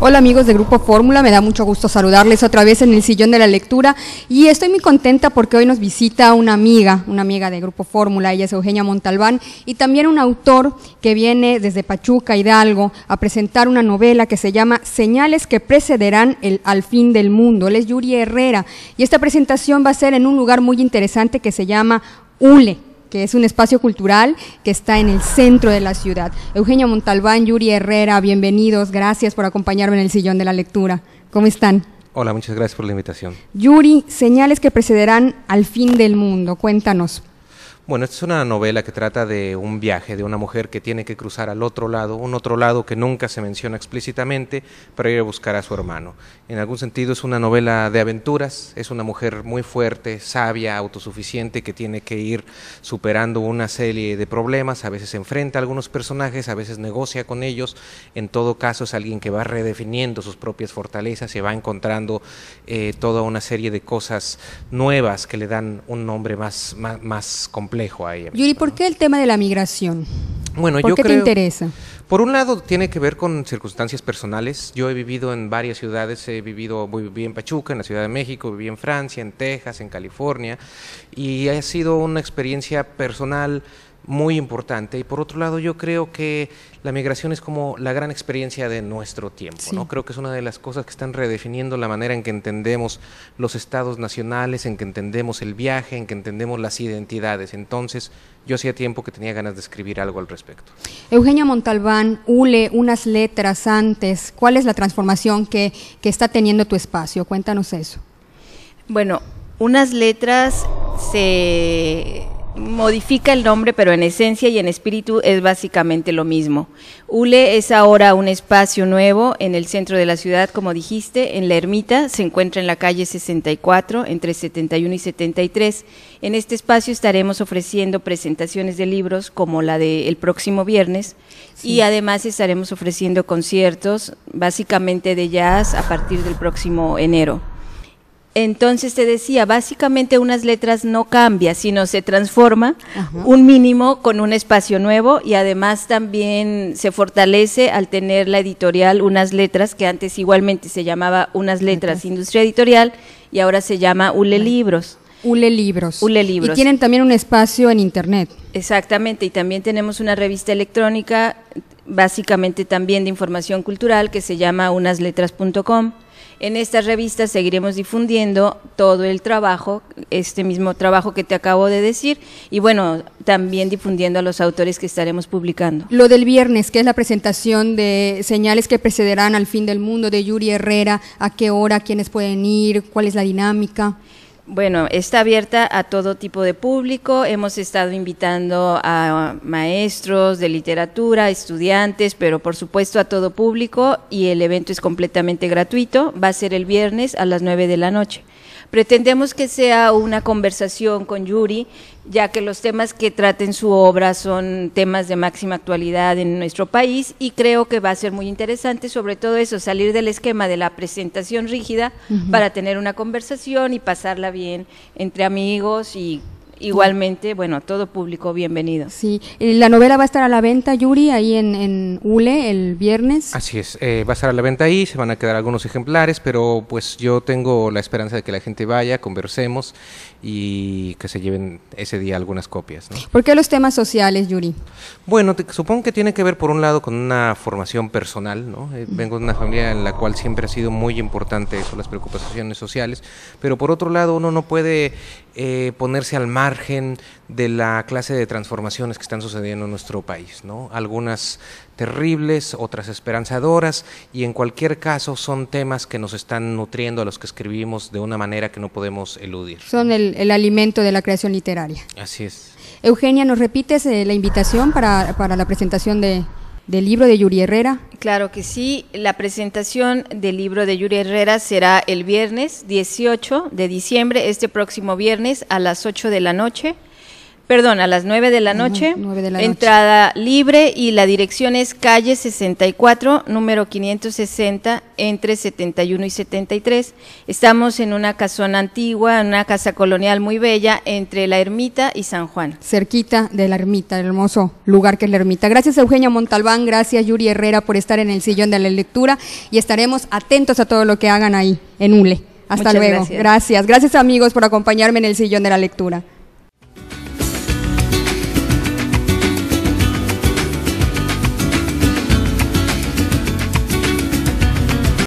Hola amigos de Grupo Fórmula, me da mucho gusto saludarles otra vez en el sillón de la lectura y estoy muy contenta porque hoy nos visita una amiga, una amiga de Grupo Fórmula, ella es Eugenia Montalbán y también un autor que viene desde Pachuca, Hidalgo, a presentar una novela que se llama Señales que precederán el, al fin del mundo. Él es Yuri Herrera y esta presentación va a ser en un lugar muy interesante que se llama ULE que es un espacio cultural que está en el centro de la ciudad. Eugenio Montalbán, Yuri Herrera, bienvenidos, gracias por acompañarme en el sillón de la lectura. ¿Cómo están? Hola, muchas gracias por la invitación. Yuri, señales que precederán al fin del mundo. Cuéntanos, bueno, esta es una novela que trata de un viaje, de una mujer que tiene que cruzar al otro lado, un otro lado que nunca se menciona explícitamente, para ir a buscar a su hermano. En algún sentido es una novela de aventuras, es una mujer muy fuerte, sabia, autosuficiente, que tiene que ir superando una serie de problemas, a veces enfrenta a algunos personajes, a veces negocia con ellos, en todo caso es alguien que va redefiniendo sus propias fortalezas y va encontrando eh, toda una serie de cosas nuevas que le dan un nombre más, más complejo Yuri, ¿por qué el tema de la migración? Bueno, ¿Por yo qué te interesa? Por un lado, tiene que ver con circunstancias personales. Yo he vivido en varias ciudades, he vivido, viví en Pachuca, en la Ciudad de México, viví en Francia, en Texas, en California, y ha sido una experiencia personal muy importante. Y por otro lado, yo creo que la migración es como la gran experiencia de nuestro tiempo. ¿no? Creo que es una de las cosas que están redefiniendo la manera en que entendemos los estados nacionales, en que entendemos el viaje, en que entendemos las identidades. Entonces, yo hacía tiempo que tenía ganas de escribir algo al respecto. Eugenia Montalbán, ULE, unas letras antes, ¿cuál es la transformación que, que está teniendo tu espacio? Cuéntanos eso. Bueno, unas letras se modifica el nombre, pero en esencia y en espíritu es básicamente lo mismo. ULE es ahora un espacio nuevo en el centro de la ciudad, como dijiste, en la ermita, se encuentra en la calle 64, entre 71 y 73. En este espacio estaremos ofreciendo presentaciones de libros como la del próximo viernes y además estaremos ofreciendo conciertos, básicamente de jazz, a partir del próximo enero. Entonces te decía, básicamente unas letras no cambia, sino se transforma un mínimo con un espacio nuevo y además también se fortalece al tener la editorial unas letras que antes igualmente se llamaba unas letras industria editorial y ahora se llama ULE Libros. Ule Libros. Ule Libros. Y tienen también un espacio en internet. Exactamente, y también tenemos una revista electrónica, básicamente también de información cultural, que se llama unasletras.com. En estas revistas seguiremos difundiendo todo el trabajo, este mismo trabajo que te acabo de decir, y bueno, también difundiendo a los autores que estaremos publicando. Lo del viernes, que es la presentación de señales que precederán al fin del mundo de Yuri Herrera, a qué hora, quiénes pueden ir, cuál es la dinámica. Bueno, está abierta a todo tipo de público. Hemos estado invitando a maestros de literatura, estudiantes, pero por supuesto a todo público y el evento es completamente gratuito. Va a ser el viernes a las 9 de la noche. Pretendemos que sea una conversación con Yuri ya que los temas que traten su obra son temas de máxima actualidad en nuestro país y creo que va a ser muy interesante, sobre todo eso, salir del esquema de la presentación rígida para tener una conversación y pasarla bien entre amigos y Igualmente, bueno, todo público bienvenido. Sí, eh, la novela va a estar a la venta, Yuri, ahí en, en ULE el viernes. Así es, eh, va a estar a la venta ahí, se van a quedar algunos ejemplares, pero pues yo tengo la esperanza de que la gente vaya, conversemos y que se lleven ese día algunas copias. ¿Por qué los temas sociales, Yuri? Bueno, supongo que tiene que ver por un lado con una formación personal, ¿no? Eh, vengo de una familia en la cual siempre ha sido muy importante eso, las preocupaciones sociales, pero por otro lado uno no puede eh, ponerse al margen de la clase de transformaciones que están sucediendo en nuestro país, ¿no? Algunas terribles, otras esperanzadoras, y en cualquier caso son temas que nos están nutriendo a los que escribimos de una manera que no podemos eludir. Son el, alimento de la creación literaria. Así es. Eugenia, ¿nos repites eh, la invitación para, para la presentación de, del libro de Yuri Herrera? Claro que sí, la presentación del libro de Yuri Herrera será el viernes 18 de diciembre, este próximo viernes a las 8 de la noche perdón, a las 9 de la noche. entrada libre y la dirección es calle 64, número 560, entre 71 y 73. Estamos en una casona antigua, una casa colonial muy bella, entre la ermita y San Juan. Cerquita de la ermita, el hermoso lugar que es la ermita. Gracias Eugenia Montalbán, gracias Yuri Herrera por estar en el sillón de la lectura y estaremos atentos a todo lo que hagan ahí en ULE. Hasta luego. gracias. Gracias amigos por acompañarme en el sillón de la lectura.